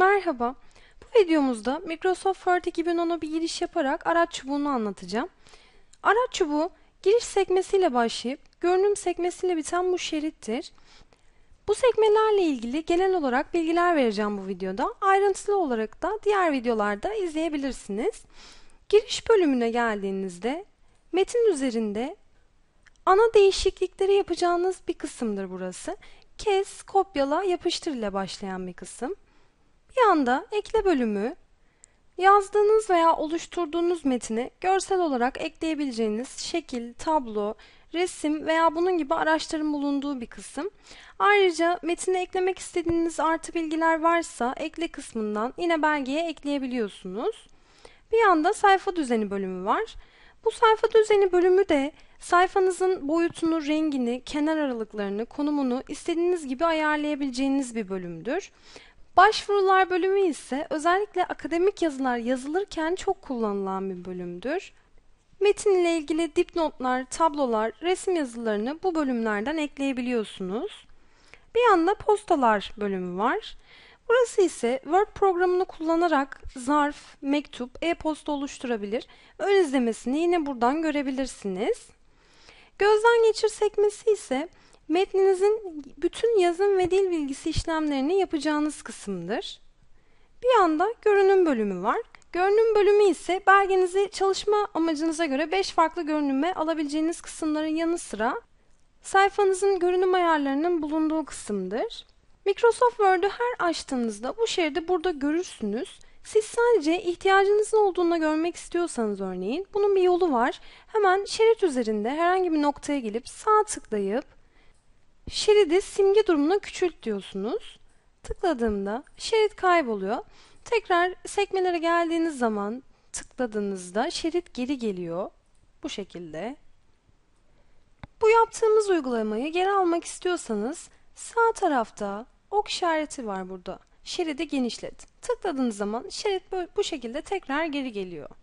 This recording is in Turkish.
Merhaba, bu videomuzda Microsoft Word 2010'a bir giriş yaparak araç çubuğunu anlatacağım. Araç çubuğu giriş sekmesiyle başlayıp görünüm sekmesiyle biten bu şerittir. Bu sekmelerle ilgili genel olarak bilgiler vereceğim bu videoda. Ayrıntılı olarak da diğer videolarda izleyebilirsiniz. Giriş bölümüne geldiğinizde metin üzerinde ana değişiklikleri yapacağınız bir kısımdır burası. Kes, kopyala, yapıştır ile başlayan bir kısım. Bir anda ekle bölümü yazdığınız veya oluşturduğunuz metini görsel olarak ekleyebileceğiniz şekil, tablo, resim veya bunun gibi araçların bulunduğu bir kısım. Ayrıca metine eklemek istediğiniz artı bilgiler varsa ekle kısmından yine belgeye ekleyebiliyorsunuz. Bir anda sayfa düzeni bölümü var. Bu sayfa düzeni bölümü de sayfanızın boyutunu, rengini, kenar aralıklarını, konumunu istediğiniz gibi ayarlayabileceğiniz bir bölümdür. Başvurular bölümü ise özellikle akademik yazılar yazılırken çok kullanılan bir bölümdür. Metin ile ilgili dipnotlar, tablolar, resim yazılarını bu bölümlerden ekleyebiliyorsunuz. Bir yanda postalar bölümü var. Burası ise Word programını kullanarak zarf, mektup, e-posta oluşturabilir. Ön izlemesini yine buradan görebilirsiniz. Gözden geçir sekmesi ise metninizin bütün yazım ve dil bilgisi işlemlerini yapacağınız kısımdır. Bir yanda görünüm bölümü var. Görünüm bölümü ise belgenizi çalışma amacınıza göre 5 farklı görünüme alabileceğiniz kısımların yanı sıra sayfanızın görünüm ayarlarının bulunduğu kısımdır. Microsoft Word'ü her açtığınızda bu şeridi burada görürsünüz. Siz sadece ihtiyacınızın olduğunda görmek istiyorsanız örneğin bunun bir yolu var. Hemen şerit üzerinde herhangi bir noktaya gelip sağ tıklayıp şeridi simge durumuna küçült diyorsunuz. Tıkladığımda şerit kayboluyor. Tekrar sekmelere geldiğiniz zaman tıkladığınızda şerit geri geliyor. Bu şekilde. Bu yaptığımız uygulamayı geri almak istiyorsanız sağ tarafta ok işareti var burada. Şeridi genişlet. Tıkladığınız zaman şerit bu şekilde tekrar geri geliyor.